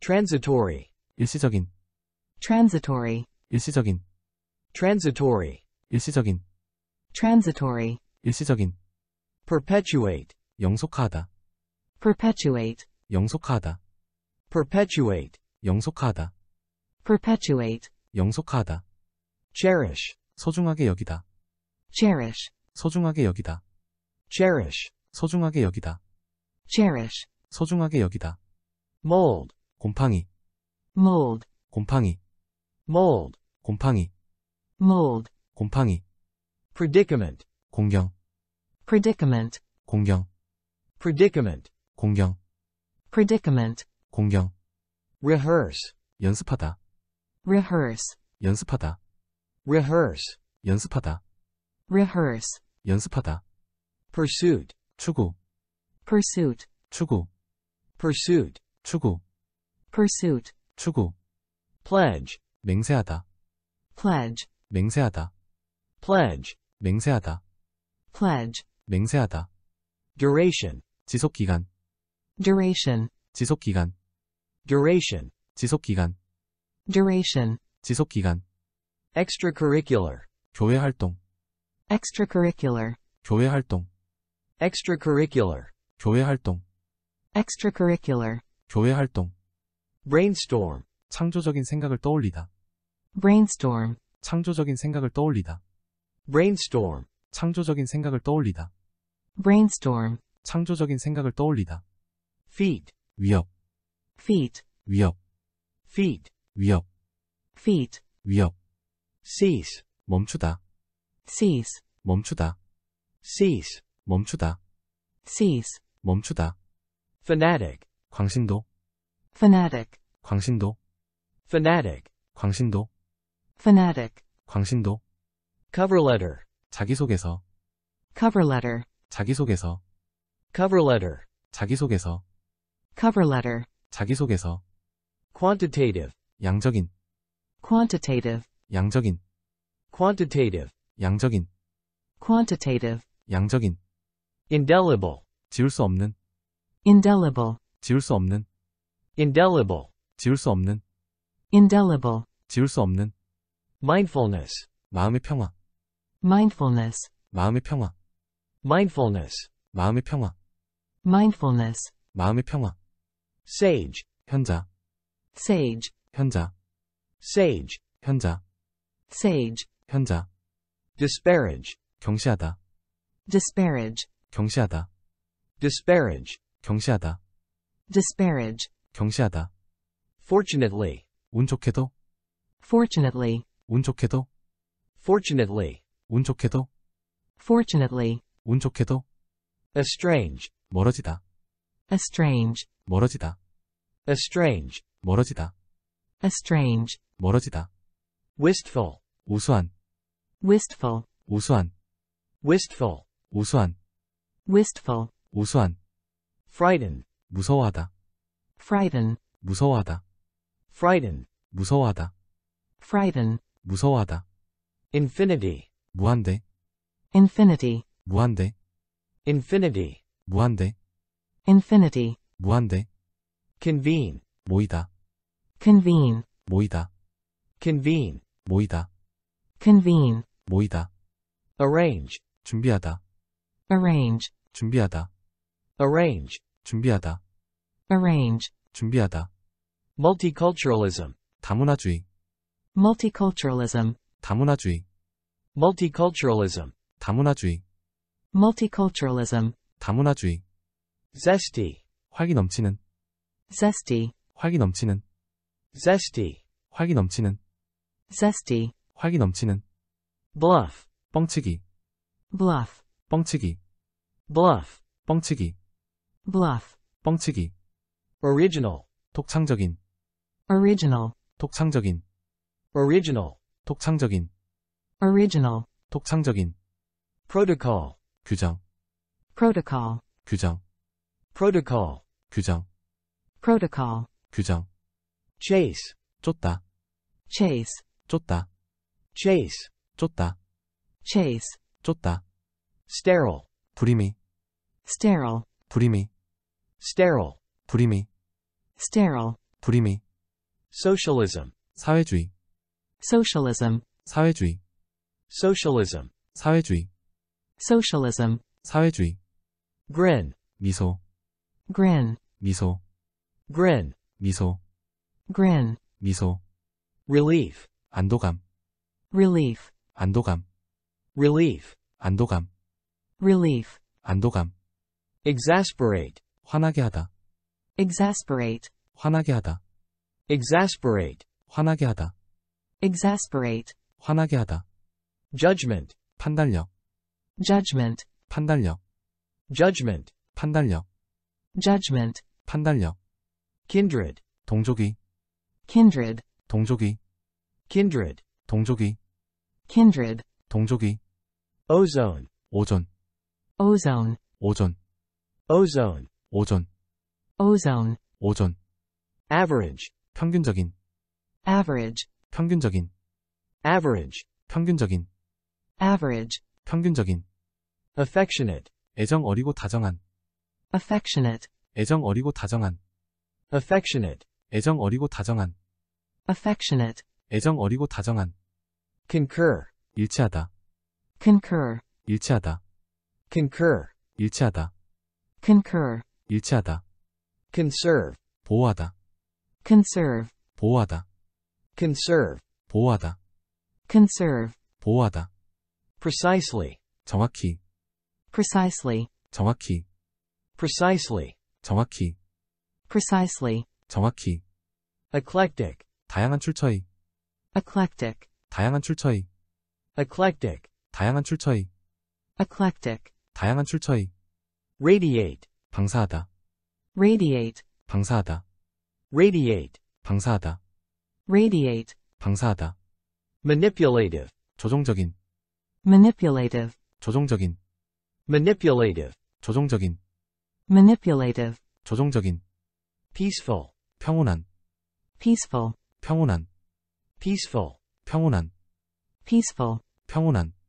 transitory 일시적인 transitory 일시적인 transitory 일시적인 transitory 일시적인 perpetuate 영속하다 perpetuate 영속하다 perpetuate 영속하다 perpetuate 영속하다 cherish 소중하게 여기다 cherish 소중하게 여기다 cherish 소중하게 여기다 cherish 소중하게 여기다 mold 곰팡이 mold 곰팡이 mold 곰팡이 mold 곰팡이 predicament 공경 predicament 공경 predicament 공경 predicament 공경 rehearse 연습하다 rehearse 연습하다 rehearse 연습하다 rehearse 연습하다 pursuit 추구 pursuit 추구 pursuit 추구 pursuit, 추구, pledge, 맹세하다, pledge, 맹세하다, pledge, 맹세하다, pledge, 맹세하다. duration, 지속기간, duration, 지속기간, duration, 지속기간, duration, 지속기간. extracurricular, 교회 활동, extracurricular, 교회 활동, extracurricular, 교회 활동, extracurricular, 교회 활동. brainstorm 창조적인 생각을 떠올리다 brainstorm 창조적인 생각을 떠올리다 brainstorm 창조적인 생각을 떠올리다 brainstorm 창조적인 생각을 떠올리다 feet 위협 feet 위협 feet 위협 feet 위협 cease 멈추다 cease 멈추다 cease 멈추다 cease 멈추다 fanatic 광신도 fanatic, 광신도 fanatic, 광신도 fanatic, 광신도 cover letter, 자기소개서 cover letter, 자기소개서 cover letter, 자기소개서 cover letter, 자기소개서 quantitative, 양적인 quantitative, 양적인 quantitative, 양적인 quantitative, 양적인 indelible, 지울 수 없는 indelible, 지울 수 없는 indelible 지울 수 없는 indelible 지울 수 없는 mindfulness 마음의 평화 mindfulness 마음의 평화 mindfulness 마음의 평화 mindfulness 마음의 평화 sage 현자 sage 현자 sage 현자 sage 현자 disparage 경시하다 disparage 경시하다 disparage 경시하다 disparage 경시하다. Fortunately. 운 좋게도. Fortunately. 운 좋게도. Fortunately. 운 좋게도. Fortunately. 운 좋게도. Estrange. 멀어지다. Estrange. 멀어지다. Estrange. 멀어지다. Estrange. 멀어지다. Wistful. 우수한. Wistful. 우수한. Wistful. 우수한. Wistful. 우수한. Frightened. 무서워하다. frighten 무서워하다 frighten 무서워하다 frighten 무서워하다 infinity 무한대 infinity 무한대 infinity 무한대 infinity 무한대 convene 모이다 convene 모이다 convene 모이다 convene 모이다 arrange 준비하다 arrange 준비하다 arrange 준비하다 arrange 준비하다 multiculturalism 다문화주의 multiculturalism 다문화주의 multiculturalism 다문화주의 multiculturalism 다문화주의 zesty 활기 넘치는 zesty 활기 넘치는 zesty 활기 넘치는 zesty 활기 넘치는 bluff 뻥치기 bluff 뻥치기 bluff 뻥치기 bluff 뻥치기 original 독창적인 original 독창적인 original 독창적인 original 독창적인 protocol 규정 protocol 규정 protocol 규정 protocol 규정 chase 쫓다 chase 쫓다 chase 쫓다 chase 쫓다 sterile 불임이 sterile 불임이 sterile 불임이 sterile 불임이. socialism 사회주의 socialism 사회주의 socialism 사회주의 socialism 사회주의 grin 미소 grin 미소 grin 미소 grin 미소 relief 안도감 relief 안도감 relief 안도감 relief 안도감 exasperate 화나게 하다 exasperate 화나게 하다 exasperate 화나게 하다 exasperate 화나게 하다 judgment 판단력 judgment 판단력 judgment 판단력 judgment 판단력 kindred 동족이 kindred 동족이 kindred 동족이 kindred 동족이 ozone 오존 ozone 오존 ozone 오존 ozone 오존 average 평균적인 average 평균적인 average 평균적인 average 평균적인 affectionate 애정 어리고 다정한 affectionate 애정 어리고 다정한 affectionate 애정 어리고 다정한 affectionate 애정 어리고 다정한 concur 일치하다 concur 일치하다 concur 일치하다 concur 일치하다 conserve 보호하다 conserve 보호하다 conserve 보호하다 conserve 보호하다 precisely 정확히 precisely 정확히 precisely 정확히 precisely 정확히 eclectic 다양한 출처의 eclectic 다양한 출처의 eclectic 다양한 출처의 eclectic 다양한 출처의 radiate 방사하다 radiate 방사하다 radiate 방사하다 radiate 방사하다 manipulative 조종적인 manipulative 조종적인 manipulative 조종적인 manipulative 조종적인 peaceful 평온한 peaceful 평온한 peaceful 평온한 peaceful 평온한